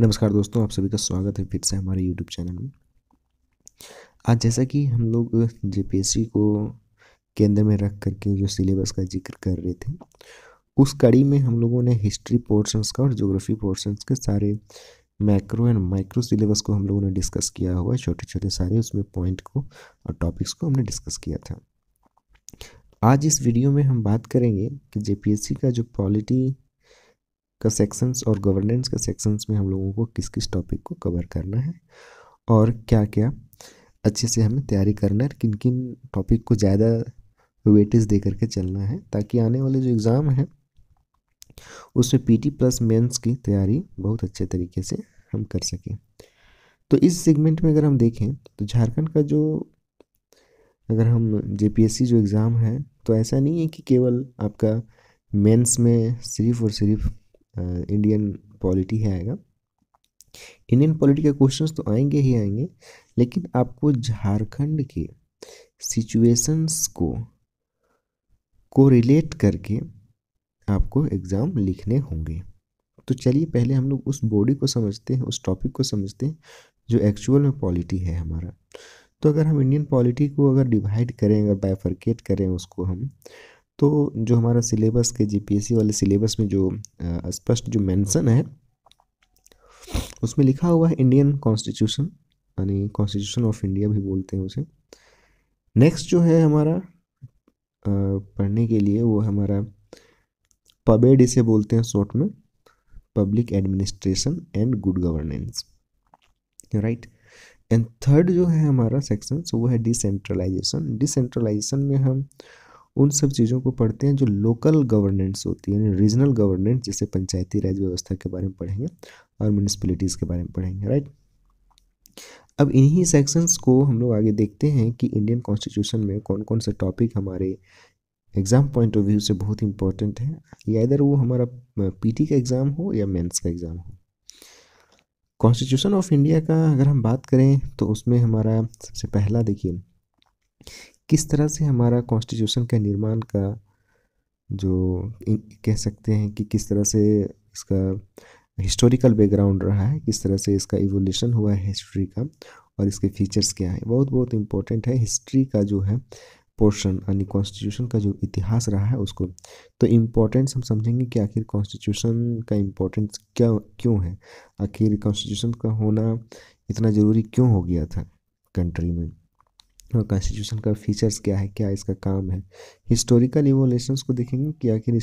नमस्कार दोस्तों आप सभी का स्वागत है फिर से हमारे यूट्यूब चैनल में आज जैसा कि हम लोग जे को केंद्र में रख करके जो सिलेबस का जिक्र कर रहे थे उस कड़ी में हम लोगों ने हिस्ट्री पोर्शंस का और ज्योग्राफी पोर्शंस के सारे मैक्रो एंड माइक्रो सिलेबस को हम लोगों ने डिस्कस किया हुआ छोटे छोटे सारे उसमें पॉइंट को और टॉपिक्स को हमने डिस्कस किया था आज इस वीडियो में हम बात करेंगे कि जे का जो पॉलिटी का सेक्शंस और गवर्नेंस का सेक्शंस में हम लोगों को किस किस टॉपिक को कवर करना है और क्या क्या अच्छे से हमें तैयारी करना है किन किन टॉपिक को ज़्यादा वेटेज दे करके चलना है ताकि आने वाले जो एग्ज़ाम है उसमें पीटी प्लस मेंस की तैयारी बहुत अच्छे तरीके से हम कर सकें तो इस सेगमेंट में अगर हम देखें तो झारखंड का जो अगर हम जेपीएससी जो एग्ज़ाम है तो ऐसा नहीं है कि केवल आपका मेंस में सिर्फ और सिर्फ इंडियन पॉलिटी है आएगा इंडियन पॉलिटी के क्वेश्चंस तो आएंगे ही आएंगे लेकिन आपको झारखंड के सिचुएशंस को को रिलेट करके आपको एग्ज़ाम लिखने होंगे तो चलिए पहले हम लोग उस बॉडी को समझते हैं उस टॉपिक को समझते हैं जो एक्चुअल में पॉलिटी है हमारा तो अगर हम इंडियन पॉलिटी को अगर डिवाइड करें अगर बायफर्केट करें उसको हम तो जो हमारा सिलेबस के जीपीएससी वाले सिलेबस में जो स्पष्ट जो मेंशन है उसमें लिखा हुआ है इंडियन कॉन्स्टिट्यूशन यानी कॉन्स्टिट्यूशन ऑफ इंडिया भी बोलते हैं उसे नेक्स्ट जो है हमारा पढ़ने के लिए वो हमारा पबेड इसे बोलते हैं शॉर्ट में public administration and good governance right and third जो है हमारा सेक्शन वो है डिसेंट्रलाइजेशन डिसेंट्रलाइजेशन में हम उन सब चीज़ों को पढ़ते हैं जो लोकल गवर्नेंस होती है यानी रीजनल गवर्नेंस जैसे पंचायती राज व्यवस्था के बारे में पढ़ेंगे और म्यूनिसपैलिटीज़ के बारे में पढ़ेंगे राइट अब इन्हीं सेक्शंस को हम लोग आगे देखते हैं कि इंडियन कॉन्स्टिट्यूशन में कौन कौन से टॉपिक हमारे एग्ज़ाम पॉइंट ऑफ व्यू से बहुत इंपॉर्टेंट है या इधर वो हमारा पी का एग्ज़ाम हो या मेन्स का एग्ज़ाम हो कॉन्स्टिट्यूशन ऑफ इंडिया का अगर हम बात करें तो उसमें हमारा सबसे पहला देखिए किस तरह से हमारा कॉन्स्टिट्यूशन का निर्माण का जो कह सकते हैं कि किस तरह से इसका हिस्टोरिकल बैकग्राउंड रहा है किस तरह से इसका इवोल्यूशन हुआ है हिस्ट्री का और इसके फीचर्स क्या है बहुत बहुत इंपॉर्टेंट है हिस्ट्री का जो है पोर्शन यानी कॉन्स्टिट्यूशन का जो इतिहास रहा है उसको तो इम्पोर्टेंस हम समझेंगे कि आखिर कॉन्स्टिट्यूशन का इम्पोर्टेंस क्या क्यों है आखिर कॉन्स्टिट्यूशन का होना इतना ज़रूरी क्यों हो गया था कंट्री में और कॉन्स्टिट्यूशन का फीचर्स क्या है क्या इसका काम है हिस्टोरिकल इवोल्यूशंस को देखेंगे कि आखिर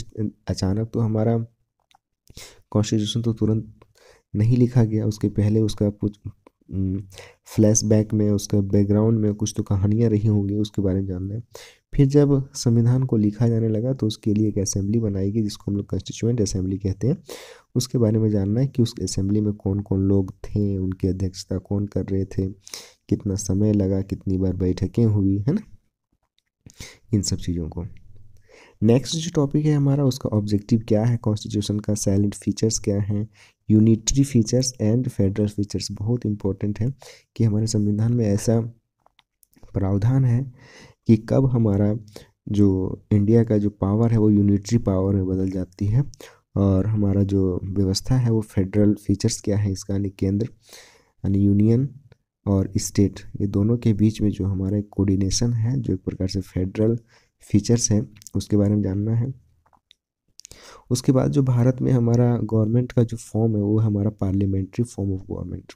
अचानक तो हमारा कॉन्स्टिट्यूशन तो तुरंत नहीं लिखा गया उसके पहले उसका कुछ फ्लैशबैक में उसका बैकग्राउंड में कुछ तो कहानियाँ रही होंगी उसके बारे में जानना है फिर जब संविधान को लिखा जाने लगा तो उसके लिए एक असेंबली बनाई गई जिसको हम लोग कॉन्स्टिट्यूएंट असेंबली कहते हैं उसके बारे में जानना है कि उस असेंबली में कौन कौन लोग थे उनकी अध्यक्षता कौन कर रहे थे कितना समय लगा कितनी बार बैठकें हुई है ना इन सब चीज़ों को नेक्स्ट जो टॉपिक है हमारा उसका ऑब्जेक्टिव क्या है कॉन्स्टिट्यूशन का सैलेंट फीचर्स क्या हैं unitary features and federal features बहुत इंपॉर्टेंट है कि हमारे संविधान में ऐसा प्रावधान है कि कब हमारा जो इंडिया का जो पावर है वो यूनिटरी पावर में बदल जाती है और हमारा जो व्यवस्था है वो फेडरल फीचर्स क्या है इसका यानी केंद्र यानी यूनियन और स्टेट ये दोनों के बीच में जो हमारा एक कोर्डिनेशन है जो एक प्रकार से फेडरल फीचर्स हैं उसके बारे में जानना है उसके बाद जो भारत में हमारा गवर्नमेंट का जो फॉर्म है वो हमारा parliamentary form of government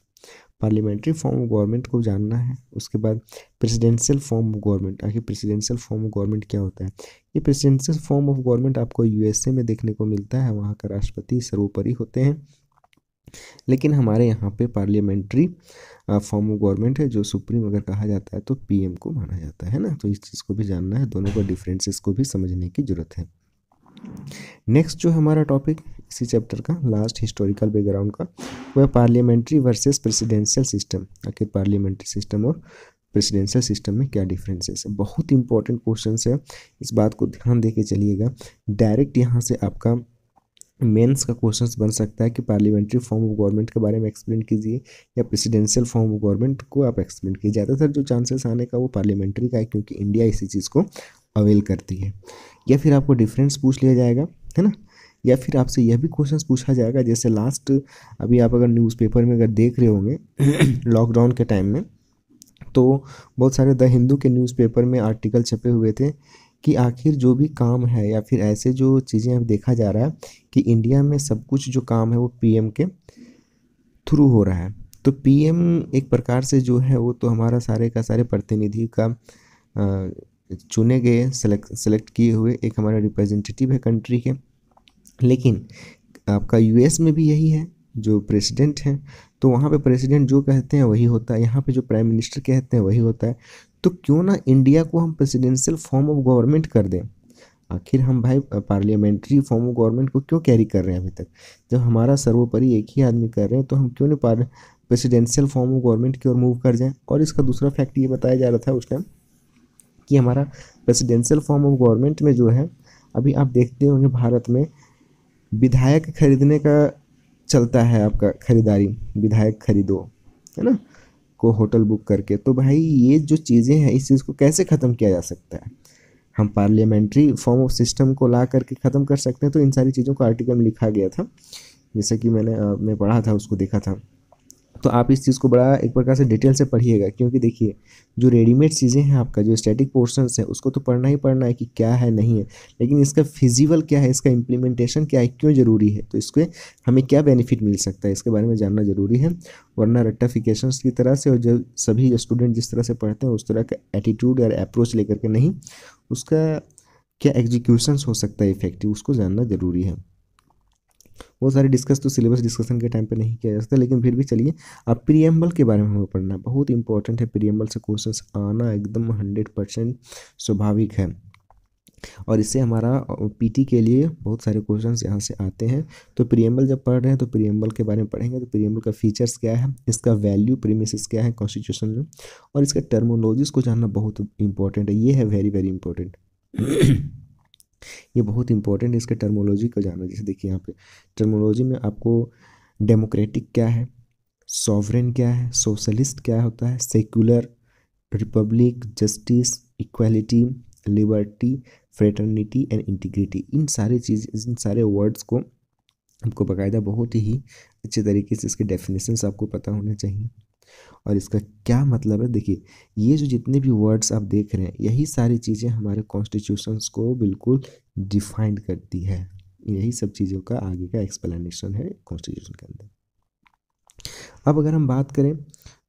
parliamentary form of government को जानना है उसके बाद प्रेसिडेंशियल फॉर्म ऑफ गवर्नमेंट आखिर प्रेसिडेंशियल फॉर्म ऑफ गवर्नमेंट क्या होता है ये प्रेसिडेंशियल फॉर्म ऑफ गवर्नमेंट आपको यूएसए में देखने को मिलता है वहाँ का राष्ट्रपति सर्वोपरि होते हैं लेकिन हमारे यहाँ पे पार्लियामेंट्री फॉर्म ऑफ गवर्नमेंट है जो सुप्रीम अगर कहा जाता है तो पीएम को माना जाता है ना तो इस चीज़ को भी जानना है दोनों का डिफरेंसेस को भी समझने की ज़रूरत है नेक्स्ट जो हमारा टॉपिक इसी चैप्टर का लास्ट हिस्टोरिकल बैकग्राउंड का वह पार्लियामेंट्री वर्सेज प्रेसिडेंशियल सिस्टम आखिर पार्लियामेंट्री सिस्टम और प्रेसिडेंशियल सिस्टम में क्या डिफरेंसेस है बहुत इंपॉर्टेंट क्वेश्चन है इस बात को ध्यान दे के चलिएगा डायरेक्ट यहाँ से आपका मेंस का क्वेश्चंस बन सकता है कि पार्लियामेंट्री फॉर्म ऑफ गवर्नमेंट के बारे में एक्सप्लेन कीजिए या प्रेसिडेंशियल फॉर्म ऑफ गवर्नमेंट को आप एक्सप्लेन कीजिए ज़्यादातर जो चांसेस आने का वो पार्लियामेंट्री का है क्योंकि इंडिया इसी चीज़ को अवेल करती है या फिर आपको डिफरेंस पूछ लिया जाएगा है ना या फिर आपसे यह भी क्वेश्चन पूछा जाएगा जैसे लास्ट अभी आप अगर न्यूज़पेपर में अगर देख रहे होंगे लॉकडाउन के टाइम में तो बहुत सारे द हिंदू के न्यूज़पेपर में आर्टिकल छपे हुए थे कि आखिर जो भी काम है या फिर ऐसे जो चीज़ें अब देखा जा रहा है कि इंडिया में सब कुछ जो काम है वो पीएम के थ्रू हो रहा है तो पीएम एक प्रकार से जो है वो तो हमारा सारे का सारे प्रतिनिधि का चुने गए सेलेक्ट सेलेक्ट किए हुए एक हमारा रिप्रेजेंटेटिव है कंट्री के लेकिन आपका यूएस में भी यही है जो प्रेसिडेंट हैं तो वहाँ पे प्रेसिडेंट जो कहते हैं वही होता है यहाँ पे जो प्राइम मिनिस्टर कहते हैं वही होता है तो क्यों ना इंडिया को हम प्रेसिडेंशियल फॉर्म ऑफ गवर्नमेंट कर दें आखिर हम भाई पार्लियामेंट्री फॉर्म ऑफ गवर्नमेंट को क्यों कैरी कर रहे हैं अभी तक जब हमारा सर्वोपरि एक ही आदमी कर रहे हैं तो हम क्यों नहीं प्रेसिडेंशियल फॉर्म ऑफ गवर्नमेंट की ओर मूव कर जाएं और इसका दूसरा फैक्ट ये बताया जा रहा था उस टाइम कि हमारा प्रेसिडेंशियल फॉर्म ऑफ गवर्नमेंट में जो है अभी आप देखते होंगे भारत में विधायक खरीदने का चलता है आपका खरीदारी विधायक खरीदो है ना को होटल बुक करके तो भाई ये जो चीज़ें हैं इस चीज़ को कैसे ख़त्म किया जा सकता है हम पार्लियामेंट्री फॉर्म ऑफ सिस्टम को ला करके ख़त्म कर सकते हैं तो इन सारी चीज़ों का आर्टिकल लिखा गया था जैसे कि मैंने मैं पढ़ा था उसको देखा था तो आप इस चीज़ को बड़ा एक प्रकार से डिटेल से पढ़िएगा क्योंकि देखिए जो रेडीमेड चीज़ें हैं आपका जो स्टैटिक पोर्शन है उसको तो पढ़ना ही पढ़ना है कि क्या है नहीं है लेकिन इसका फिजिबल क्या है इसका इम्प्लीमेंटेशन क्या है क्यों ज़रूरी है तो इसके हमें क्या बेनिफिट मिल सकता है इसके बारे में जानना ज़रूरी है वरना रट्टाफिकेशन की तरह से और जो सभी स्टूडेंट जिस तरह से पढ़ते हैं उस तरह का एटीट्यूड और अप्रोच लेकर के नहीं उसका क्या एग्जीक्यूशंस हो सकता है इफेक्टिव उसको जानना ज़रूरी है बहुत सारे डिस्कस तो सिलेबस डिस्कशन के टाइम पे नहीं किया जा सकता लेकिन फिर भी चलिए अब प्रियम्बल के बारे में हमें पढ़ना बहुत इंपॉर्टेंट है प्रियम्बल से क्वेश्चन आना एकदम हंड्रेड परसेंट स्वाभाविक है और इससे हमारा पीटी के लिए बहुत सारे क्वेश्चन यहाँ से आते हैं तो प्रियम्बल जब पढ़ रहे हैं तो प्रियम्बल के बारे में पढ़ेंगे तो प्रियम्बल का फीचर्स क्या है इसका वैल्यू प्रीमिस क्या है कॉन्स्टिट्यूशन में और इसका टर्मोलॉजीज को जानना बहुत इंपॉर्टेंट है ये है वेरी वेरी इंपॉर्टेंट ये बहुत इंपॉर्टेंट है इसके टर्मोलॉजी को जानना जैसे देखिए यहाँ पे टर्मोलॉजी में आपको डेमोक्रेटिक क्या है सॉवरेन क्या है सोशलिस्ट क्या होता है secular republic justice equality liberty fraternity and integrity इन सारे चीज़ इन सारे वर्ड्स को आपको बाकायदा बहुत ही अच्छे तरीके से इसके डेफिनेशंस आपको पता होने चाहिए और इसका क्या मतलब है देखिए ये जो जितने भी वर्ड्स आप देख रहे हैं यही सारी चीज़ें हमारे कॉन्स्टिट्यूशंस को बिल्कुल डिफाइंड करती है यही सब चीज़ों का आगे का एक्सप्लेनेशन है कॉन्स्टिट्यूशन के अंदर अब अगर हम बात करें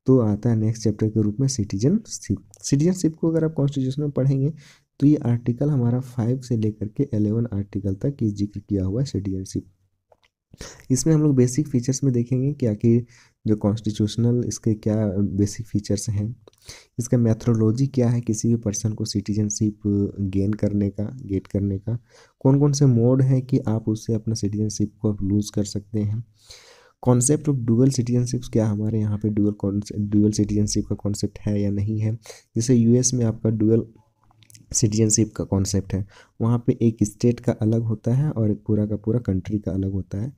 तो आता है नेक्स्ट चैप्टर के रूप में सिटीजनशिप सिटीजनशिप को अगर आप कॉन्स्टिट्यूशन में पढ़ेंगे तो ये आर्टिकल हमारा फाइव से लेकर के एलेवन आर्टिकल तक ये जिक्र किया हुआ है सिटीजनशिप इसमें हम लोग बेसिक फीचर्स में देखेंगे क्या कि जो कॉन्स्टिट्यूशनल इसके क्या बेसिक फीचर्स हैं इसका मैथ्रोलॉजी क्या है किसी भी पर्सन को सिटीजनशिप गेन uh, करने का गेट करने का कौन कौन से मोड हैं कि आप उससे अपना सिटीजनशिप को लूज़ कर सकते हैं कॉन्सेप्ट ऑफ डुअल सिटीजनशिप क्या हमारे यहाँ पे डुअल डुअल सिटीजनशिप का कॉन्सेप्ट है या नहीं है जैसे यूएस में आपका डुअल सिटीजनशिप का कॉन्सेप्ट है वहाँ पे एक स्टेट का अलग होता है और एक पूरा का पूरा कंट्री का अलग होता है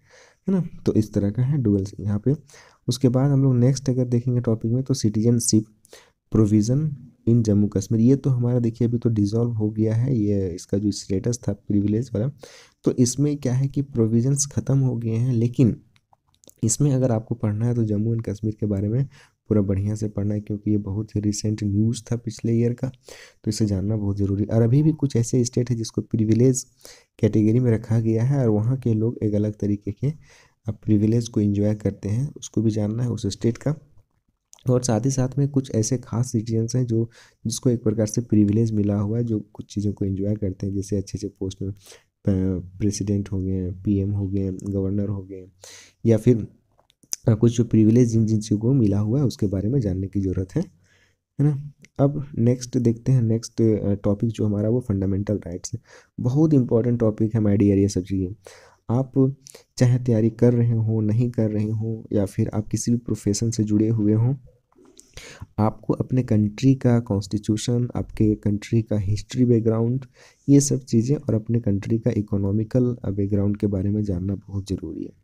है ना तो इस तरह का है डुअल यहाँ पे उसके बाद हम लोग नेक्स्ट अगर देखेंगे टॉपिक में तो citizenship provision in Jammu Kashmir ये तो हमारा देखिए अभी तो डिज़ोल्व हो गया है ये इसका जो स्टेटस था प्रिविलेज वाला तो इसमें क्या है कि प्रोविज़न्स ख़त्म हो गए हैं लेकिन इसमें अगर आपको पढ़ना है तो जम्मू एंड कश्मीर के बारे में पूरा बढ़िया से पढ़ना है क्योंकि ये बहुत ही रिसेंट न्यूज़ था पिछले ईयर का तो इसे जानना बहुत ज़रूरी और अभी भी कुछ ऐसे स्टेट है जिसको प्रिविलेज कैटेगरी में रखा गया है और वहाँ के लोग एक अलग तरीके के आप प्रिविलेज को इन्जॉय करते हैं उसको भी जानना है उस स्टेट का और साथ ही साथ में कुछ ऐसे खास सिटीजन्स हैं जो जिसको एक प्रकार से प्रिविलेज मिला हुआ है जो कुछ चीज़ों को इन्जॉय करते हैं जैसे अच्छे अच्छे पोस्ट में प्रेसिडेंट हो गए पीएम हो गए गवर्नर हो गए या फिर कुछ जो प्रिविलेज जिन जिन चीज़ों को मिला हुआ है उसके बारे में जानने की ज़रूरत है है ना अब नेक्स्ट देखते हैं नेक्स्ट टॉपिक जो हमारा वो फंडामेंटल राइट्स है बहुत इंपॉर्टेंट टॉपिक है माय डियर ये सब चीज़ें आप चाहे तैयारी कर रहे हो नहीं कर रहे हो या फिर आप किसी भी प्रोफेशन से जुड़े हुए हों आपको अपने कंट्री का कॉन्स्टिट्यूशन आपके कंट्री का हिस्ट्री बैकग्राउंड ये सब चीज़ें और अपने कंट्री का इकोनॉमिकल बैकग्राउंड के बारे में जानना बहुत ज़रूरी है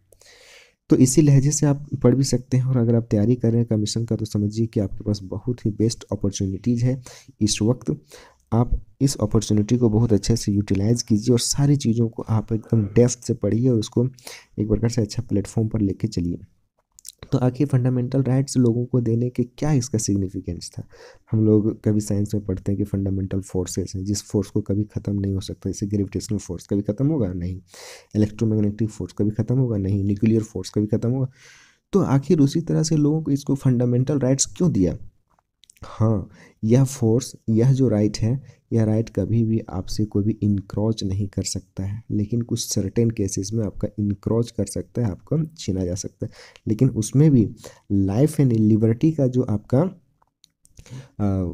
तो इसी लहजे से आप पढ़ भी सकते हैं और अगर आप तैयारी कर रहे हैं कमीशन का तो समझिए कि आपके पास बहुत ही बेस्ट अपॉर्चुनिटीज़ है इस वक्त आप इस अपॉर्चुनिटी को बहुत अच्छे से यूटिलाइज़ कीजिए और सारी चीज़ों को आप एकदम डेफ्थ से पढ़िए और उसको एक प्रकार से अच्छा प्लेटफॉर्म पर लेके चलिए तो आखिर फंडामेंटल राइट्स लोगों को देने के क्या इसका सिग्निफिकेंस था हम लोग कभी साइंस में पढ़ते हैं कि फंडामेंटल फोर्सेस हैं जिस फोर्स को कभी ख़त्म नहीं हो सकता जैसे ग्रेविटेशनल फोर्स कभी ख़त्म होगा नहीं इलेक्ट्रोमैग्नेटिक फोर्स कभी ख़त्म होगा नहीं न्यूक्लियर फोर्स कभी ख़त्म होगा तो आखिर उसी तरह से लोगों को इसको फंडामेंटल राइट्स क्यों दिया हाँ यह फोर्स यह जो राइट है यह राइट कभी भी आपसे कोई भी इनक्रॉच नहीं कर सकता है लेकिन कुछ सर्टेन केसेस में आपका इनक्रॉच कर सकता है आपका छीना जा सकता है लेकिन उसमें भी लाइफ एंड लिबर्टी का जो आपका आ,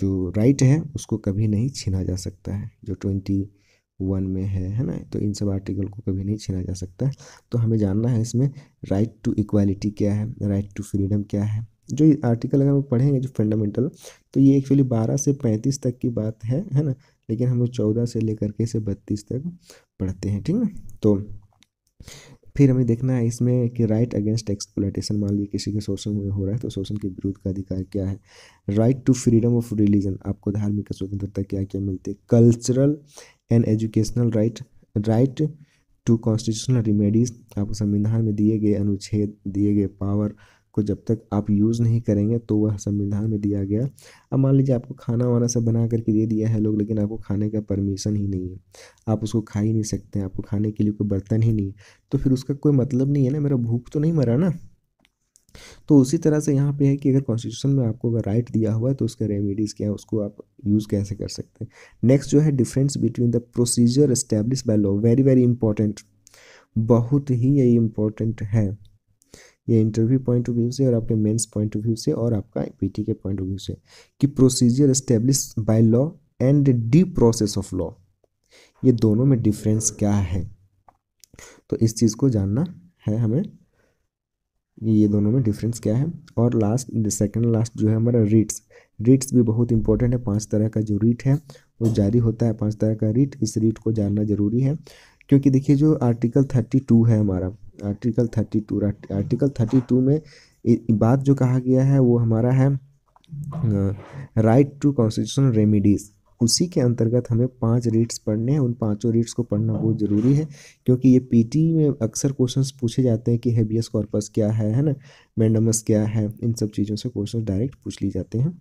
जो राइट है उसको कभी नहीं छीना जा सकता है जो ट्वेंटी वन में है है ना तो इन सब आर्टिकल को कभी नहीं छीना जा सकता है तो हमें जानना है इसमें राइट टू इक्वालिटी क्या है राइट टू फ्रीडम क्या है जो ये आर्टिकल अगर हम पढ़ेंगे जो फंडामेंटल तो ये एक्चुअली बारह से पैंतीस तक की बात है है ना लेकिन हम लोग चौदह से लेकर के इसे बत्तीस तक पढ़ते हैं ठीक है तो फिर हमें देखना है इसमें कि राइट अगेंस्ट एक्सप्लाइटेशन मान लीजिए किसी के शोषण में हो रहा है तो शोषण के विरुद्ध का अधिकार क्या है right to freedom of religion आपको धार्मिक स्वतंत्रता क्या क्या मिलती है cultural and educational right right to constitutional remedies आपको संविधान में दिए गए अनुच्छेद दिए गए पावर को जब तक आप यूज़ नहीं करेंगे तो वह संविधान में दिया गया अब मान लीजिए आपको खाना वाना सब बना करके दे दिया है लोग लेकिन आपको खाने का परमिशन ही नहीं है आप उसको खा ही नहीं सकते आपको खाने के लिए कोई बर्तन ही नहीं तो फिर उसका कोई मतलब नहीं है ना मेरा भूख तो नहीं मरा ना तो उसी तरह से यहाँ पे है कि अगर कॉन्स्टिट्यूशन में आपको अगर राइट दिया हुआ है तो उसका रेमेडीज़ क्या है उसको आप यूज़ कैसे कर सकते हैं नेक्स्ट जो है difference between the procedure establish by law very very important बहुत ही ये इम्पोर्टेंट है ये इंटरव्यू पॉइंट ऑफ व्यू से और आपके मेंस पॉइंट ऑफ व्यू से और आपका पीटी के पॉइंट ऑफ व्यू से कि procedure establish by law and due process of law ये दोनों में डिफरेंस क्या है तो इस चीज़ को जानना है हमें ये दोनों में डिफरेंस क्या है और लास्ट सेकंड लास्ट जो है हमारा रीट्स रीट्स भी बहुत इंपॉर्टेंट है पांच तरह का जो रीट है वो जारी होता है पांच तरह का रीट इस रीट को जानना जरूरी है क्योंकि देखिए जो आर्टिकल थर्टी टू है हमारा article thirty two article thirty two में बात जो कहा गया है वो हमारा है राइट टू कॉन्स्टिट्यूशन रेमिडीज़ उसी के अंतर्गत हमें पांच रीड्स पढ़ने हैं उन पांचों रीड्स को पढ़ना बहुत ज़रूरी है क्योंकि ये पीटी में अक्सर क्वेश्चंस पूछे जाते हैं कि हैबियस कॉर्पस क्या है है ना मैंडमस क्या है इन सब चीज़ों से क्वेश्चन डायरेक्ट पूछ लिए जाते हैं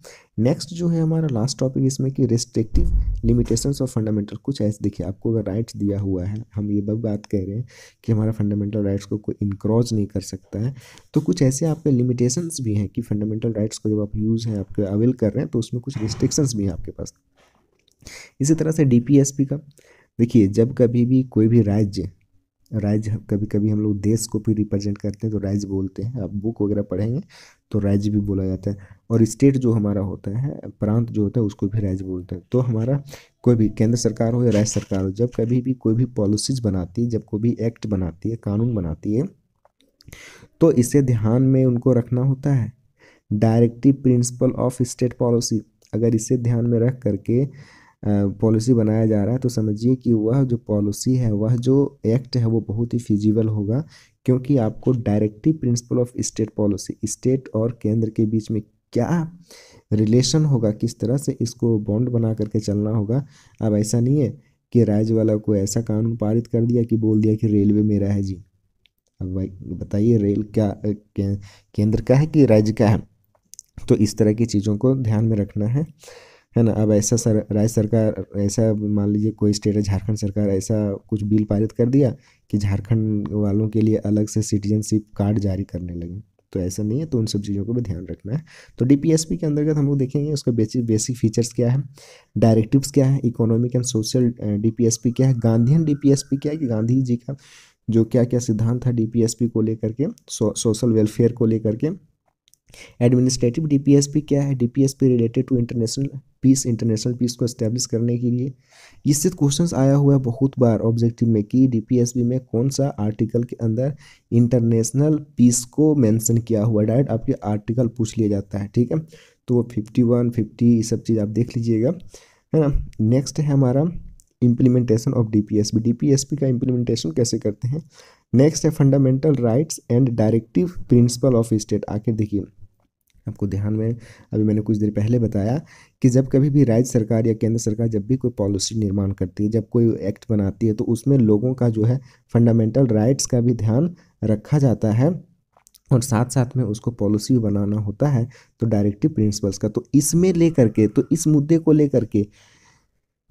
नेक्स्ट जो है हमारा लास्ट टॉपिक इसमें कि रिस्ट्रिक्टिव लिमिटेशन ऑफ फंडामेंटल कुछ ऐसे देखिए आपको अगर राइट्स दिया हुआ है हम ये बब बात कह रहे हैं कि हमारा फंडामेंटल राइट्स को कोई इनक्रॉज नहीं कर सकता है तो कुछ ऐसे आपके लिमिटेशंस भी हैं कि फंडामेंटल राइट्स को जब आप यूज़ हैं आपके अवेल कर रहे हैं तो उसमें कुछ रिस्ट्रिक्शंस भी हैं आपके पास इसी तरह से डीपीएसपी का देखिए जब कभी भी कोई भी राज्य राज्य कभी कभी हम लोग देश को भी रिप्रेजेंट करते हैं तो राज्य बोलते हैं आप बुक वगैरह पढ़ेंगे तो राज्य भी बोला जाता है और स्टेट जो हमारा होता है प्रांत जो होता है उसको भी राज्य बोलते हैं तो हमारा कोई भी केंद्र सरकार हो या राज्य सरकार हो जब कभी भी कोई भी पॉलिसीज बनाती है जब कोई भी एक्ट बनाती है कानून बनाती है तो इसे ध्यान में उनको रखना होता है directive principle of state policy अगर इसे ध्यान में रख करके पॉलिसी बनाया जा रहा है तो समझिए कि वह जो पॉलिसी है वह जो एक्ट है वो बहुत ही फिजिबल होगा क्योंकि आपको directive principle of state policy state और केंद्र के बीच में क्या रिलेशन होगा किस तरह से इसको बॉन्ड बना करके चलना होगा अब ऐसा नहीं है कि राज्य वाला को ऐसा कानून पारित कर दिया कि बोल दिया कि रेलवे मेरा है जी अब भाई बताइए रेल क्या केंद्र का है कि राज्य का है तो इस तरह की चीज़ों को ध्यान में रखना है है ना अब ऐसा सर राज्य सरकार ऐसा मान लीजिए कोई स्टेट है झारखंड सरकार ऐसा कुछ बिल पारित कर दिया कि झारखंड वालों के लिए अलग से सिटीजनशिप कार्ड जारी करने लगे तो ऐसा नहीं है तो उन सब चीज़ों को भी ध्यान रखना है तो डी के अंतर्गत हम लोग देखेंगे उसका बेसिक बेसिक फीचर्स क्या है डायरेक्टिव्स क्या है इकोनॉमिक एंड सोशल डी क्या है गांधीन डी क्या है कि गांधी जी का जो क्या क्या सिद्धांत था डी को लेकर के सो, सोशल वेलफेयर को लेकर के एडमिनिस्ट्रेटिव डीपीएसपी क्या है DPSP related to international peace international peace को इस्टेब्लिश करने के लिए इससे क्वेश्चन आया हुआ है बहुत बार ऑब्जेक्टिव में कि डीपीएसपी में कौन सा आर्टिकल के अंदर इंटरनेशनल पीस को मेंशन किया हुआ डायरेक्ट आपके आर्टिकल पूछ लिया जाता है ठीक है तो वो फिफ्टी वन फिफ्टी ये सब चीज़ आप देख लीजिएगा है ना नेक्स्ट है हमारा implementation of D P S D P S P का इम्प्लीमेंटेशन कैसे करते हैं नेक्स्ट है fundamental rights and directive principle of state आखिर देखिए आपको ध्यान में अभी मैंने कुछ देर पहले बताया कि जब कभी भी राज्य सरकार या केंद्र सरकार जब भी कोई पॉलिसी निर्माण करती है जब कोई एक्ट बनाती है तो उसमें लोगों का जो है फंडामेंटल राइट्स का भी ध्यान रखा जाता है और साथ साथ में उसको पॉलिसी बनाना होता है तो डायरेक्टिव प्रिंसिपल्स का तो इसमें लेकर के तो इस मुद्दे को लेकर के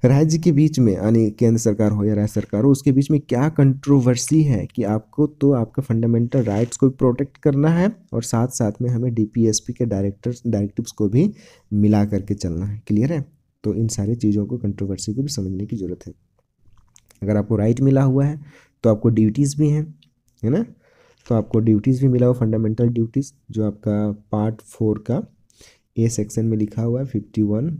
राज्य के बीच में यानी केंद्र सरकार हो या राज्य सरकार हो उसके बीच में क्या कंट्रोवर्सी है कि आपको तो आपका फंडामेंटल राइट्स को भी प्रोटेक्ट करना है और साथ साथ में हमें डीपीएसपी के डायरेक्टर्स डायरेक्टिव्स को भी मिला करके चलना है क्लियर है तो इन सारी चीज़ों को कंट्रोवर्सी को भी समझने की ज़रूरत है अगर आपको राइट मिला हुआ है तो आपको ड्यूटीज़ भी हैं है ना तो आपको ड्यूटीज़ भी मिला हुआ फंडामेंटल ड्यूटीज़ जो आपका पार्ट फोर का ए सेक्शन में लिखा हुआ है फिफ्टी वन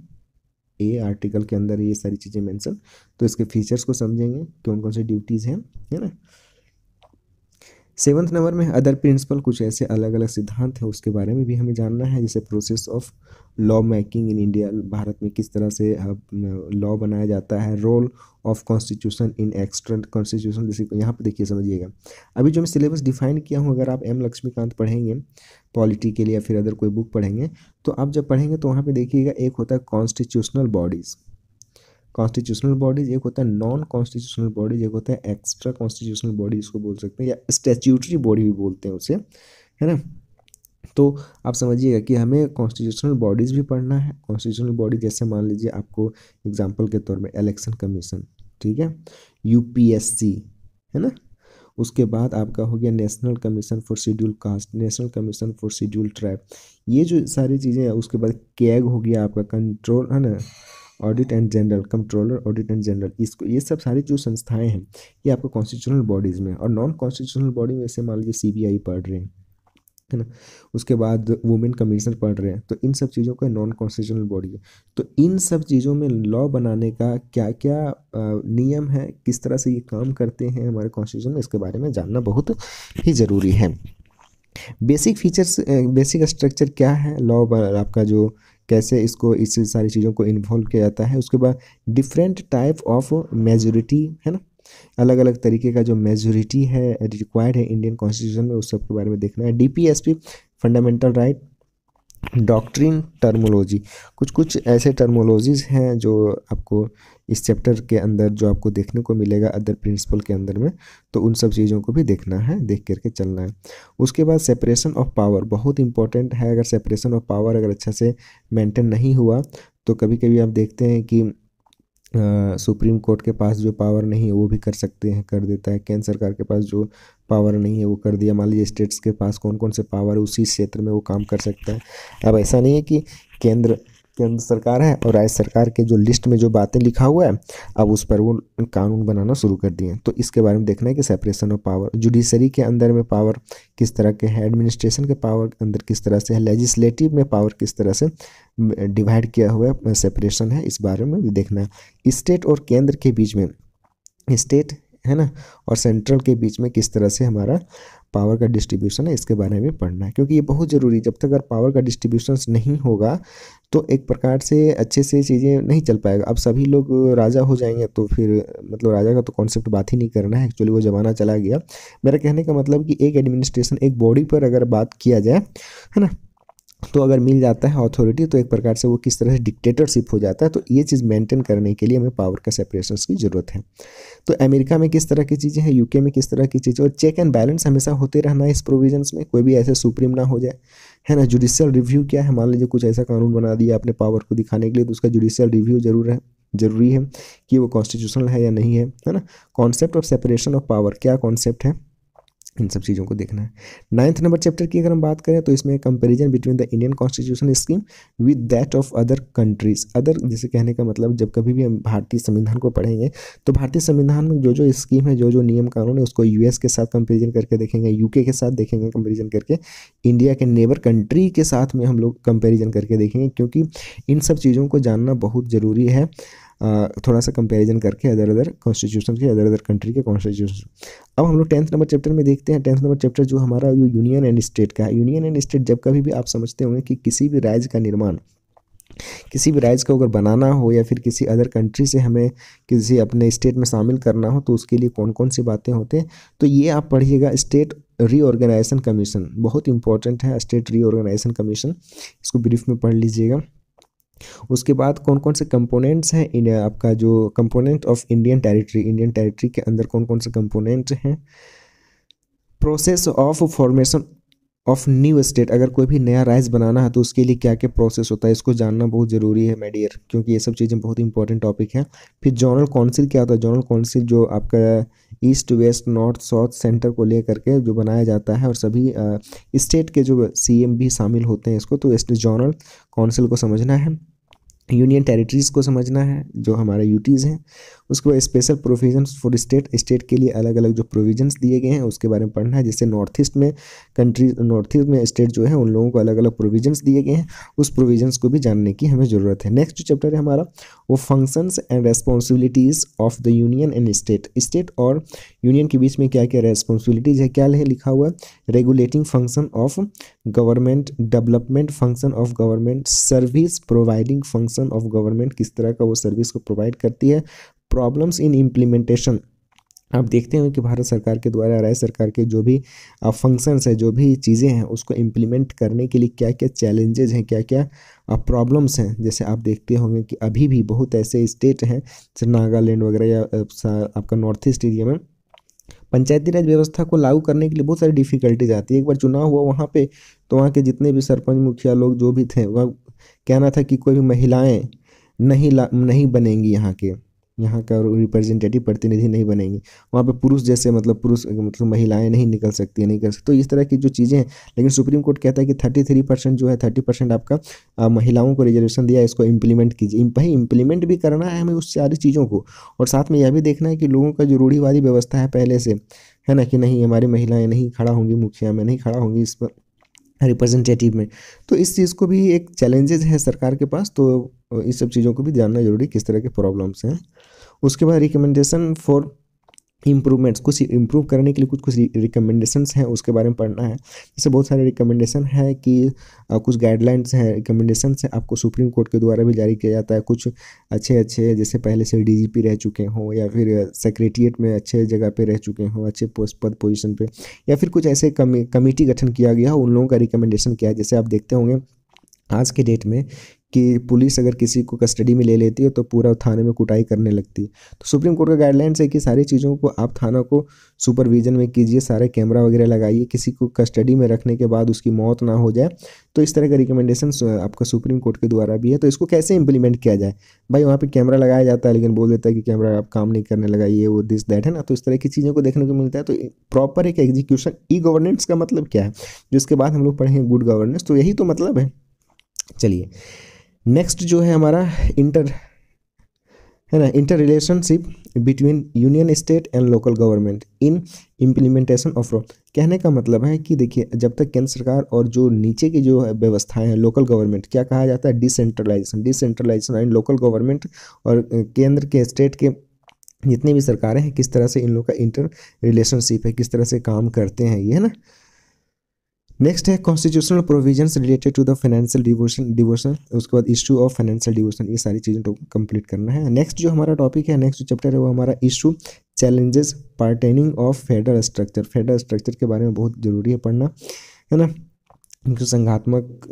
ए आर्टिकल के अंदर ये सारी चीज़ें मेंशन तो इसके फीचर्स को समझेंगे कौन कौन सी ड्यूटीज़ हैं है ना सेवन्थ नंबर में अदर प्रिंसिपल कुछ ऐसे अलग अलग सिद्धांत हैं उसके बारे में भी हमें जानना है जैसे process of law making in India भारत में किस तरह से लॉ बनाया जाता है role of constitution in extra constitution जैसे यहाँ पर देखिए समझिएगा अभी जो मैं सिलेबस डिफाइन किया हूँ अगर आप एम लक्ष्मीकांत पढ़ेंगे पॉलिटी के लिए या फिर अदर कोई बुक पढ़ेंगे तो आप जब पढ़ेंगे तो वहाँ पर देखिएगा एक होता है कॉन्स्टिट्यूशनल बॉडीज़ कॉन्स्टिट्यूशनल बॉडीज एक होता है नॉन कॉन्स्टिट्यूशनल बॉडीज एक होता है एक्स्ट्रा कॉन्स्टिट्यूशनल बॉडी इसको बोल सकते हैं या स्टेच्यूटरी बॉडी भी बोलते हैं उसे है ना तो आप समझिएगा कि हमें कॉन्स्टिट्यूशनल बॉडीज़ भी पढ़ना है कॉन्स्टिट्यूशनल बॉडी जैसे मान लीजिए आपको एग्जाम्पल के तौर में इलेक्शन कमीशन ठीक है यू है ना उसके बाद आपका हो गया national commission for schedule caste national commission for schedule tribe ये जो सारी चीज़ें हैं उसके बाद कैग हो गया आपका कंट्रोल है ना audit and general controller audit and general इसको ये सब सारी जो संस्थाएं हैं ये आपको कॉन्स्टिट्यूशनल बॉडीज़ में और नॉन कॉन्स्टिट्यूशनल बॉडी में जैसे मान लीजिए सी पढ़ रहे हैं है ना उसके बाद वुमेन कमिश्नर पढ़ रहे हैं तो इन सब चीज़ों का नॉन कॉन्स्टिट्यूशनल बॉडी है तो इन सब चीज़ों में लॉ बनाने का क्या क्या नियम है किस तरह से ये काम करते हैं हमारे कॉन्स्टिट्यूशन में इसके बारे में जानना बहुत ही ज़रूरी है बेसिक फीचर्स बेसिक स्ट्रक्चर क्या है लॉ आपका जो कैसे इसको इस सारी चीज़ों को इन्वॉल्व किया जाता है उसके बाद डिफरेंट टाइप ऑफ मेजोरिटी है ना अलग अलग तरीके का जो मेजोरिटी है रिक्वायर्ड है इंडियन कॉन्स्टिट्यूशन में उस सब के बारे में देखना है DPSP fundamental right doctrine terminology कुछ कुछ ऐसे टर्मोलॉजीज़ हैं जो आपको इस चैप्टर के अंदर जो आपको देखने को मिलेगा अदर प्रिंसिपल के अंदर में तो उन सब चीज़ों को भी देखना है देख करके चलना है उसके बाद सेपरेशन ऑफ पावर बहुत इंपॉर्टेंट है अगर सेपरेशन ऑफ पावर अगर अच्छा से मेंटेन नहीं हुआ तो कभी कभी आप देखते हैं कि सुप्रीम कोर्ट के पास जो पावर नहीं है वो भी कर सकते हैं कर देता है केंद्र सरकार के पास जो पावर नहीं है वो कर दिया मान लीजिए स्टेट्स के पास कौन कौन से पावर उसी क्षेत्र में वो काम कर सकता है अब ऐसा नहीं है कि केंद्र केंद्र सरकार है और राज्य सरकार के जो लिस्ट में जो बातें लिखा हुआ है अब उस पर वो कानून बनाना शुरू कर दिए तो इसके बारे में देखना है कि सेपरेशन ऑफ पावर जुडिशरी के अंदर में पावर किस तरह के है एडमिनिस्ट्रेशन के पावर अंदर किस तरह से है लेजिस्लेटिव में पावर किस तरह से डिवाइड किया हुआ है सेपरेशन है इस बारे में भी देखना है स्टेट और केंद्र के बीच में स्टेट है ना और सेंट्रल के बीच में किस तरह से हमारा पावर का डिस्ट्रीब्यूशन है इसके बारे में पढ़ना है क्योंकि ये बहुत ज़रूरी है जब तक अगर पावर का डिस्ट्रीब्यूशन नहीं होगा तो एक प्रकार से अच्छे से चीज़ें नहीं चल पाएगा अब सभी लोग राजा हो जाएंगे तो फिर मतलब राजा का तो कॉन्सेप्ट बात ही नहीं करना है एक्चुअली वो ज़माना चला गया मेरा कहने का मतलब कि एक एडमिनिस्ट्रेशन एक बॉडी पर अगर बात किया जाए है ना तो अगर मिल जाता है अथॉरिटी तो एक प्रकार से वो किस तरह से डिक्टेटरशिप हो जाता है तो ये चीज़ मेंटेन करने के लिए हमें पावर का सेपरेशन की ज़रूरत है तो अमेरिका में किस तरह की चीज़ें हैं यूके में किस तरह की चीज़ें और चेक एंड बैलेंस हमेशा होते रहना इस प्रोविजंस में कोई भी ऐसे सुप्रीम ना हो जाए है ना जुडिशियल रिव्यू क्या है मान लीजिए कुछ ऐसा कानून बना दिया अपने पावर को दिखाने के लिए तो उसका जुडिशियल रिव्यू जरूर है ज़रूरी है कि वो कॉन्स्टिट्यूशनल है या नहीं है है ना concept of separation of power क्या कॉन्सेप्ट है इन सब चीज़ों को देखना है नाइन्थ नंबर चैप्टर की अगर हम बात करें तो इसमें comparison between the Indian constitution scheme with that of other countries other जैसे कहने का मतलब जब कभी भी हम भारतीय संविधान को पढ़ेंगे तो भारतीय संविधान में जो जो स्कीम है जो जो नियम कानून है उसको यूएस के साथ कंपेरिजन करके देखेंगे यूके के साथ देखेंगे कंपेरिजन करके इंडिया के नेबर कंट्री के साथ में हम लोग कंपेरिजन करके देखेंगे क्योंकि इन सब चीज़ों को जानना बहुत ज़रूरी है थोड़ा सा कंपैरिजन करके अदर अदर कॉन्स्टिट्यूशन के अदर अदर कंट्री के कॉन्स्टिट्यूशन अब हम लोग टेंथ नंबर चैप्टर में देखते हैं टेंथ नंबर चैप्टर जो हमारा यूनियन एंड स्टेट का है यूनियन एंड स्टेट जब कभी भी आप समझते होंगे कि किसी भी राज्य का निर्माण किसी भी राज्य को अगर बनाना हो या फिर किसी अदर कंट्री से हमें किसी अपने स्टेट में शामिल करना हो तो उसके लिए कौन कौन सी बातें होते हैं तो ये आप पढ़िएगा स्टेट रीऑर्गेनाइजेशन कमीशन बहुत इंपॉर्टेंट है स्टेट रीऑर्गेनाइजेशन कमीशन इसको ब्रीफ में पढ़ लीजिएगा उसके बाद कौन कौन से कंपोनेंट्स हैं इन आपका जो component of Indian territory Indian territory के अंदर कौन कौन से कंपोनेंट हैं process of formation of new state अगर कोई भी नया राइस बनाना है तो उसके लिए क्या क्या प्रोसेस होता है इसको जानना बहुत ज़रूरी है मेडियर क्योंकि ये सब चीज़ें बहुत इंपॉर्टेंट टॉपिक है फिर जॉनल काउंसिल क्या होता है जॉनल काउंसिल जो आपका east west north south centre को लेकर के जो बनाया जाता है और सभी स्टेट के जो सी भी शामिल होते हैं इसको तो इस जॉनल काउंसिल को समझना है यूनियन टेरिटरीज़ को समझना है जो हमारे यूटीज़ हैं उसके बाद special provisions for state state के लिए अलग अलग जो प्रोविजंस दिए गए हैं उसके बारे में पढ़ना है जैसे नॉर्थ ईस्ट में कंट्री नॉर्थ ईस्ट में स्टेट जो है उन लोगों को अलग अलग प्रोविजंस दिए गए हैं उस प्रोविजंस को भी जानने की हमें ज़रूरत है नेक्स्ट जो चैप्टर है हमारा वो functions and responsibilities of the union and state state और यूनियन के बीच में क्या क्या रेस्पॉन्सिबिलिटीज़ है क्या है लिखा हुआ regulating function of government development function of government service providing function function of government किस तरह का वो सर्विस को प्रोवाइड करती है प्रॉब्लम्स इन इम्प्लीमेंटेशन आप देखते हैं कि भारत सरकार के द्वारा राज्य सरकार के जो भी फंक्शंस है जो भी चीज़ें हैं उसको इम्प्लीमेंट करने के लिए क्या क्या चैलेंजेज हैं क्या क्या प्रॉब्लम्स हैं जैसे आप देखते होंगे कि अभी भी बहुत ऐसे स्टेट हैं जैसे नागालैंड वगैरह या आपका नॉर्थ ईस्ट एरिया में पंचायती राज व्यवस्था को लागू करने के लिए बहुत सारी डिफिकल्टीज आती है एक बार चुनाव हुआ वहाँ पे तो वहाँ के जितने भी सरपंच मुखिया लोग जो भी थे वह कहना था कि कोई भी महिलाएं नहीं ला नहीं बनेंगी यहाँ के यहाँ का रिप्रेजेंटेटिव प्रतिनिधि नहीं बनेंगी वहाँ पे पुरुष जैसे मतलब पुरुष मतलब महिलाएं नहीं निकल सकती नहीं कर सकती तो इस तरह की जो चीज़ें हैं लेकिन सुप्रीम कोर्ट कहता है कि थर्टी थ्री परसेंट जो है थर्टी परसेंट आपका आ, महिलाओं को रिजर्वेशन दिया है इसको इम्प्लीमेंट कीजिए भाई इम्प्लीमेंट भी करना है हमें उस सारी चीज़ों को और साथ में यह भी देखना है कि लोगों का जो रूढ़ीवादी व्यवस्था है पहले से है ना कि नहीं हमारी महिलाएँ नहीं खड़ा होंगी मुखिया में नहीं खड़ा होंगी इस पर रिप्रेजेंटेटिव में तो इस चीज़ को भी एक चैलेंजेस है सरकार के पास तो इस सब चीज़ों को भी जानना जरूरी किस तरह के प्रॉब्लम्स हैं उसके बाद रिकमेंडेशन फॉर इम्प्रूवमेंट्स कुछ इम्प्रूव करने के लिए कुछ कुछ रिकमेंडेशंस हैं उसके बारे में पढ़ना है जैसे बहुत सारे रिकमेंडेशन है कि कुछ गाइडलाइंस हैं रिकमेंडेशंस है आपको सुप्रीम कोर्ट के द्वारा भी जारी किया जाता है कुछ अच्छे अच्छे जैसे पहले से डीजीपी रह चुके हों या फिर सेक्रेटरीट में अच्छे जगह पर रह चुके हों अच्छे पोस्ट पद पोजिशन पर या फिर कुछ ऐसे कमेटी गठन किया गया उन लोगों का रिकमेंडेशन क्या है जैसे आप देखते होंगे आज के डेट में कि पुलिस अगर किसी को कस्टडी में ले लेती है तो पूरा थाने में कुटाई करने लगती है तो सुप्रीम कोर्ट का गाइडलाइंस है कि सारी चीज़ों को आप थाना को सुपरविजन में कीजिए सारे कैमरा वगैरह लगाइए किसी को कस्टडी में रखने के बाद उसकी मौत ना हो जाए तो इस तरह का रिकमेंडेशन आपका सुप्रीम कोर्ट के द्वारा भी है तो इसको कैसे इम्प्लीमेंट किया जाए भाई वहाँ पर कैमरा लगाया जाता है लेकिन बोल देता है कि कैमरा आप काम नहीं करने लगा ये वो दिस दैट है ना तो इस तरह की चीज़ों को देखने को मिलता है तो प्रॉपर एक एग्जीक्यूशन ई गवर्नेंस का मतलब क्या है जिसके बाद हम लोग पढ़ेंगे गुड गवर्नेंस तो यही तो मतलब है चलिए नेक्स्ट जो है हमारा इंटर है ना inter relationship between union state and local government in implementation of law कहने का मतलब है कि देखिए जब तक केंद्र सरकार और जो नीचे की जो व्यवस्थाएं हैं लोकल गवर्नमेंट क्या कहा जाता है decentralisation decentralisation and local government और केंद्र के स्टेट के जितनी भी सरकारें हैं किस तरह से इन लोग का इंटर रिलेशनशिप है किस तरह से काम करते हैं ये है ना नेक्स्ट है constitutional provisions related to the financial devotion devotion उसके बाद इशू ऑफ फाइनेंशियल डिवोशन ये सारी चीज़ें कंप्लीट तो करना है नेक्स्ट जो हमारा टॉपिक है नेक्स्ट जो चैप्टर है वो हमारा issue challenges pertaining of federal structure federal structure के बारे में बहुत ज़रूरी है पढ़ना है ना इनको संघात्मक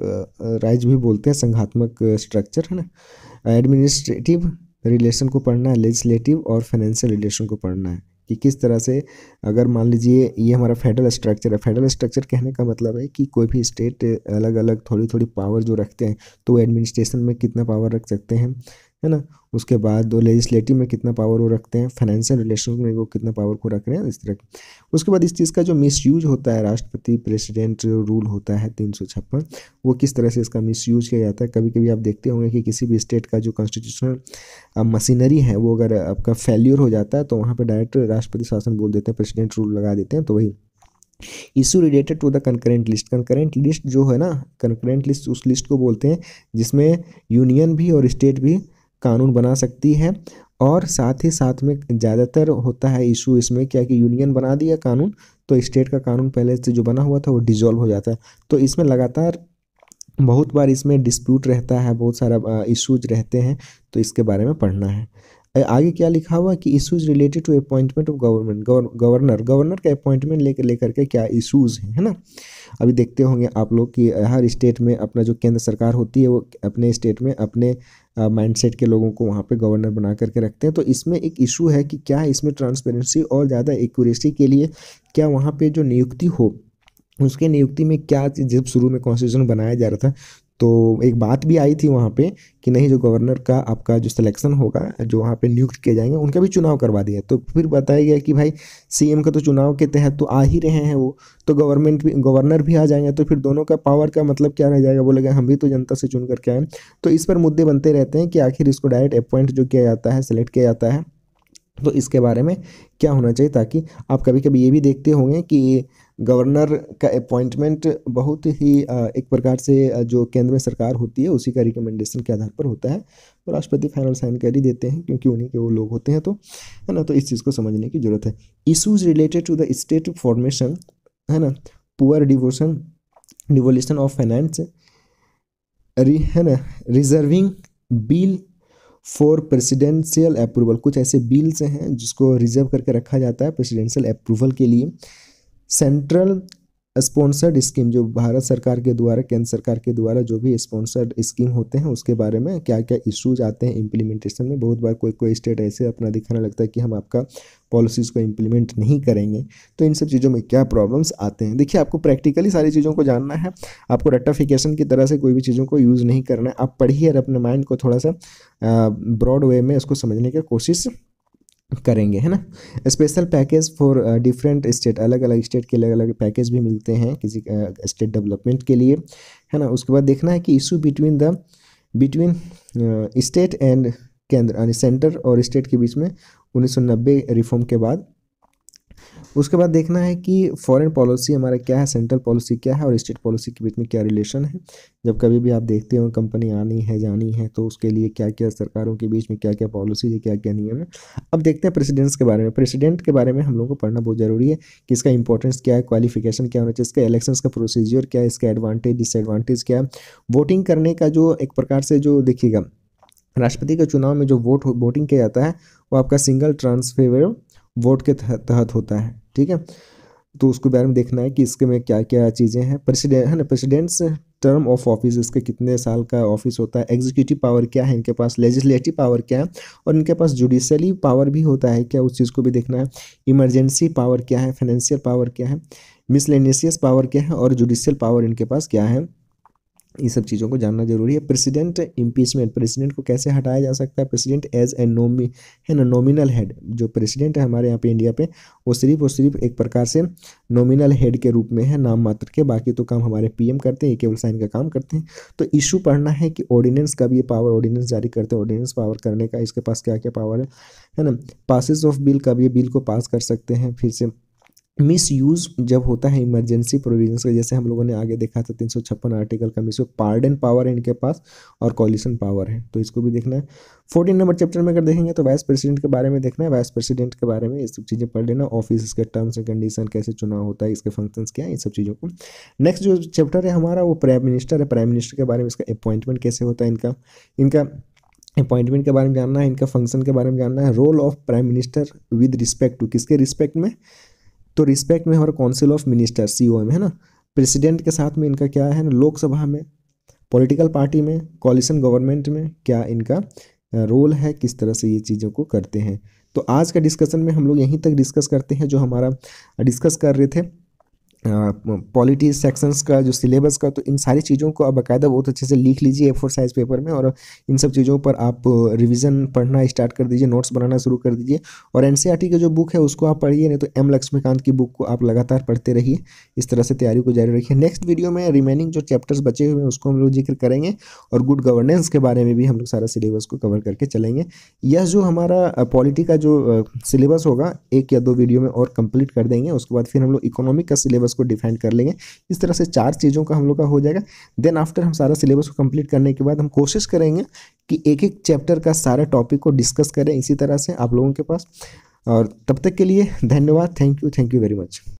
राइज भी बोलते हैं संघात्मक स्ट्रक्चर है ना एडमिनिस्ट्रेटिव रिलेशन को पढ़ना है लेजिस्लेटिव और फाइनेंशियल रिलेशन को पढ़ना है कि किस तरह से अगर मान लीजिए ये हमारा फेडरल स्ट्रक्चर है फेडरल स्ट्रक्चर कहने का मतलब है कि कोई भी स्टेट अलग अलग थोड़ी थोड़ी पावर जो रखते हैं तो एडमिनिस्ट्रेशन में कितना पावर रख सकते हैं है ना उसके बाद दो लेजिस्लेटिव में कितना पावर वो रखते हैं फाइनेंशियल रिलेशन में वो कितना पावर को रख रहे हैं इस तरह के उसके बाद इस चीज़ का जो मिस यूज होता है राष्ट्रपति प्रेसिडेंट जो रूल होता है तीन सौ छप्पन वो किस तरह से इसका मिस यूज किया जाता है कभी कभी आप देखते होंगे कि किसी भी स्टेट का जो कॉन्स्टिट्यूशनल मशीनरी है वो अगर आपका फेल्यूर हो जाता है तो वहाँ पर डायरेक्ट राष्ट्रपति शासन बोल देते हैं प्रेसिडेंट रूल लगा देते हैं तो वही issue related to the concurrent list concurrent list जो है ना कंकरेंट लिस्ट उस लिस्ट को बोलते हैं जिसमें यूनियन भी और स्टेट भी कानून बना सकती है और साथ ही साथ में ज़्यादातर होता है इशू इसमें क्या कि यूनियन बना दिया कानून तो स्टेट का कानून पहले से जो बना हुआ था वो डिजोल्व हो जाता है तो इसमें लगातार बहुत बार इसमें डिस्प्यूट रहता है बहुत सारा इश्यूज रहते हैं तो इसके बारे में पढ़ना है आगे क्या लिखा हुआ कि issues related to appointment of government governor governor का अपॉइंटमेंट लेकर लेकर के क्या इश्यूज हैं है ना अभी देखते होंगे आप लोग कि हर स्टेट में अपना जो केंद्र सरकार होती है वो अपने स्टेट में अपने माइंडसेट के लोगों को वहाँ पे गवर्नर बना करके रखते हैं तो इसमें एक इशू है कि क्या इसमें ट्रांसपेरेंसी और ज़्यादा एक्यूरेसी के लिए क्या वहाँ पे जो नियुक्ति हो उसके नियुक्ति में क्या जब शुरू में कॉन्स्टिट्यूशन बनाया जा रहा था तो एक बात भी आई थी वहाँ पे कि नहीं जो गवर्नर का आपका जो सिलेक्शन होगा जो वहाँ पे नियुक्त किए जाएंगे उनका भी चुनाव करवा दिया तो फिर बताया गया कि भाई सीएम का तो चुनाव के तहत तो आ ही रहे हैं वो तो गवर्नमेंट भी गवर्नर भी आ जाएंगे तो फिर दोनों का पावर का मतलब क्या रह जाएगा बोले हम भी तो जनता से चुन करके आए तो इस पर मुद्दे बनते रहते हैं कि आखिर इसको डायरेक्ट अपॉइंट जो किया जाता है सेलेक्ट किया जाता है तो इसके बारे में क्या होना चाहिए ताकि आप कभी कभी ये भी देखते होंगे कि गवर्नर का अपॉइंटमेंट बहुत ही एक प्रकार से जो केंद्र में सरकार होती है उसी का रिकमेंडेशन के आधार पर होता है तो राष्ट्रपति फाइनल साइन कर ही देते हैं क्योंकि उन्हीं के वो लोग होते हैं तो है ना तो इस चीज़ को समझने की ज़रूरत है issues related to the state formation है ना poor devotion devolution of finance है ना reserving bill for presidential approval कुछ ऐसे बिल्स हैं जिसको रिजर्व करके रखा जाता है प्रेसिडेंशियल अप्रूवल के लिए सेंट्रल स्पॉन्सर्ड स्कीम जो भारत सरकार के द्वारा केंद्र सरकार के द्वारा जो भी स्पॉन्सर्ड स्कीम होते हैं उसके बारे में क्या क्या इश्यूज आते हैं इम्प्लीमेंटेशन में बहुत बार कोई कोई स्टेट ऐसे अपना दिखाने लगता है कि हम आपका पॉलिसीज़ को इम्प्लीमेंट नहीं करेंगे तो इन सब चीज़ों में क्या प्रॉब्लम्स आते हैं देखिए आपको प्रैक्टिकली सारी चीज़ों को जानना है आपको रेटाफिकेशन की तरह से कोई भी चीज़ों को यूज़ नहीं करना है आप पढ़िए और अपने माइंड को थोड़ा सा ब्रॉड वे में उसको समझने की कोशिश करेंगे है ना special package for different state अलग अलग स्टेट के अलग अलग पैकेज भी मिलते हैं किसी स्टेट uh, डेवलपमेंट के लिए है ना उसके बाद देखना है कि issue between the between state and केंद्र यानी सेंटर और स्टेट के बीच में 1990 रिफॉर्म के बाद उसके बाद देखना है कि फॉरेन पॉलिसी हमारा क्या है सेंट्रल पॉलिसी क्या है और स्टेट पॉलिसी के बीच में क्या रिलेशन है जब कभी भी आप देखते हो कंपनी आनी है जानी है तो उसके लिए क्या क्या सरकारों के बीच में क्या क्या पॉलिसी है क्या क्या नियम है अब देखते हैं प्रेसिडेंट्स के बारे में प्रेसिडेंट के बारे में हम लोग को पढ़ना बहुत ज़रूरी है कि इसका इंपॉर्टेंस क्या है क्वालिफिकेशन क्या होना चाहिए इसका इलेक्शन का प्रोसीजर क्या है इसका एडवांटेज डिसएडवांटेज क्या है वोटिंग करने का जो एक प्रकार से जो देखिएगा राष्ट्रपति के चुनाव में जो वोट वोटिंग किया जाता है वो आपका सिंगल ट्रांसफेवर वोट के तहत होता है ठीक है तो उसके बारे में देखना है कि इसके में क्या क्या चीज़ें हैं प्रेसिडेंट है ना प्रेसिडेंट्स टर्म ऑफ ऑफिस इसके कितने साल का ऑफिस होता है एग्जीक्यूटिव पावर क्या है इनके पास लेजिस्लेटिव पावर क्या है और इनके पास जुडिशली पावर भी होता है क्या उस चीज़ को भी देखना है इमरजेंसी पावर क्या है फाइनेंशियल पावर क्या है मिसलेनेशियस पावर क्या है और जुडिशियल पावर इनके पास क्या है इन सब चीज़ों को जानना जरूरी है प्रेसिडेंट इम्पीचमेंट प्रेसिडेंट को कैसे हटाया जा सकता है प्रेसिडेंट एज ए नोमी है ना नोमिनल हेड जो प्रेसिडेंट है हमारे यहाँ पे इंडिया पे वो सिर्फ और सिर्फ एक प्रकार से नोमिनल हेड के रूप में है नाम मात्र के बाकी तो काम हमारे पीएम करते हैं केवल साइन का काम करते हैं तो इशू पढ़ना है कि ऑर्डिनेंस का भी ये पावर ऑर्डिनेंस जारी करते हैं ऑर्डिनेंस पावर करने का इसके पास क्या क्या पावर है है ना पासिस ऑफ बिल कब ये बिल को पास कर सकते हैं फिर से मिस यूज़ जब होता है इमरजेंसी प्रोविजंस का जैसे हम लोगों ने आगे देखा था तीन सौ छप्पन आर्टिकल का मिस पार्डन पावर है इनके पास और कॉलिशन पावर है तो इसको भी देखना है फोर्टीन नंबर चैप्टर में अगर देखेंगे तो वाइस प्रेसिडेंट के बारे में देखना है वाइस प्रेसिडेंट के बारे में ये सब चीज़ें पढ़ लेना ऑफिस के टर्म्स एंड कंडीशन कैसे चुनाव होता है इसके फंक्शंस क्या है इन सब चीज़ों को नेक्स्ट जो चैप्टर है हमारा वो प्राइम मिनिस्टर है प्राइम मिनिस्टर के बारे में इसका अपॉइंटमेंट कैसे होता है इनका इनका अपॉइंटमेंट के बारे में जानना है इनका फंक्शन के बारे में जानना है role of prime minister with respect to किसके रिस्पेक्ट में तो रिस्पेक्ट में हमारा council of minister C M है ना प्रेसिडेंट के साथ में इनका क्या है ना लोकसभा में पॉलिटिकल पार्टी में कॉलिशन गवर्नमेंट में क्या इनका रोल है किस तरह से ये चीज़ों को करते हैं तो आज का डिस्कशन में हम लोग यहीं तक डिस्कस करते हैं जो हमारा डिस्कस कर रहे थे पॉलिटी सेक्शंस का जो सिलेबस का तो इन सारी चीज़ों को आप बाकायदा बहुत अच्छे से लिख लीजिए ए फोर साइज पेपर में और इन सब चीज़ों पर आप रिवीजन पढ़ना स्टार्ट कर दीजिए नोट्स बनाना शुरू कर दीजिए और एन e का जो बुक है उसको आप पढ़िए नहीं तो एम लक्ष्मीकांत की बुक को आप लगातार पढ़ते रहिए इस तरह से तैयारी को जारी रखिए नेक्स्ट वीडियो में रिमेनिंग जो चैप्टर्स बचे हुए हैं उसको हम लोग जिक्र करेंगे और गुड गवर्नेंस के बारे में भी हम लोग सारा सिलेबस को कवर करके चलेंगे यह जो हमारा पॉलिटी का जो सिलेबस होगा एक या दो वीडियो में और कंप्लीट कर देंगे उसके बाद फिर हम लोग इकोनॉमिक का सिलेबस सिलेबस को डिफाइन कर लेंगे इस तरह से चार चीज़ों का हम लोग का हो जाएगा देन आफ्टर हम सारा सिलेबस को कंप्लीट करने के बाद हम कोशिश करेंगे कि एक एक चैप्टर का सारा टॉपिक को डिस्कस करें इसी तरह से आप लोगों के पास और तब तक के लिए धन्यवाद thank you thank you very much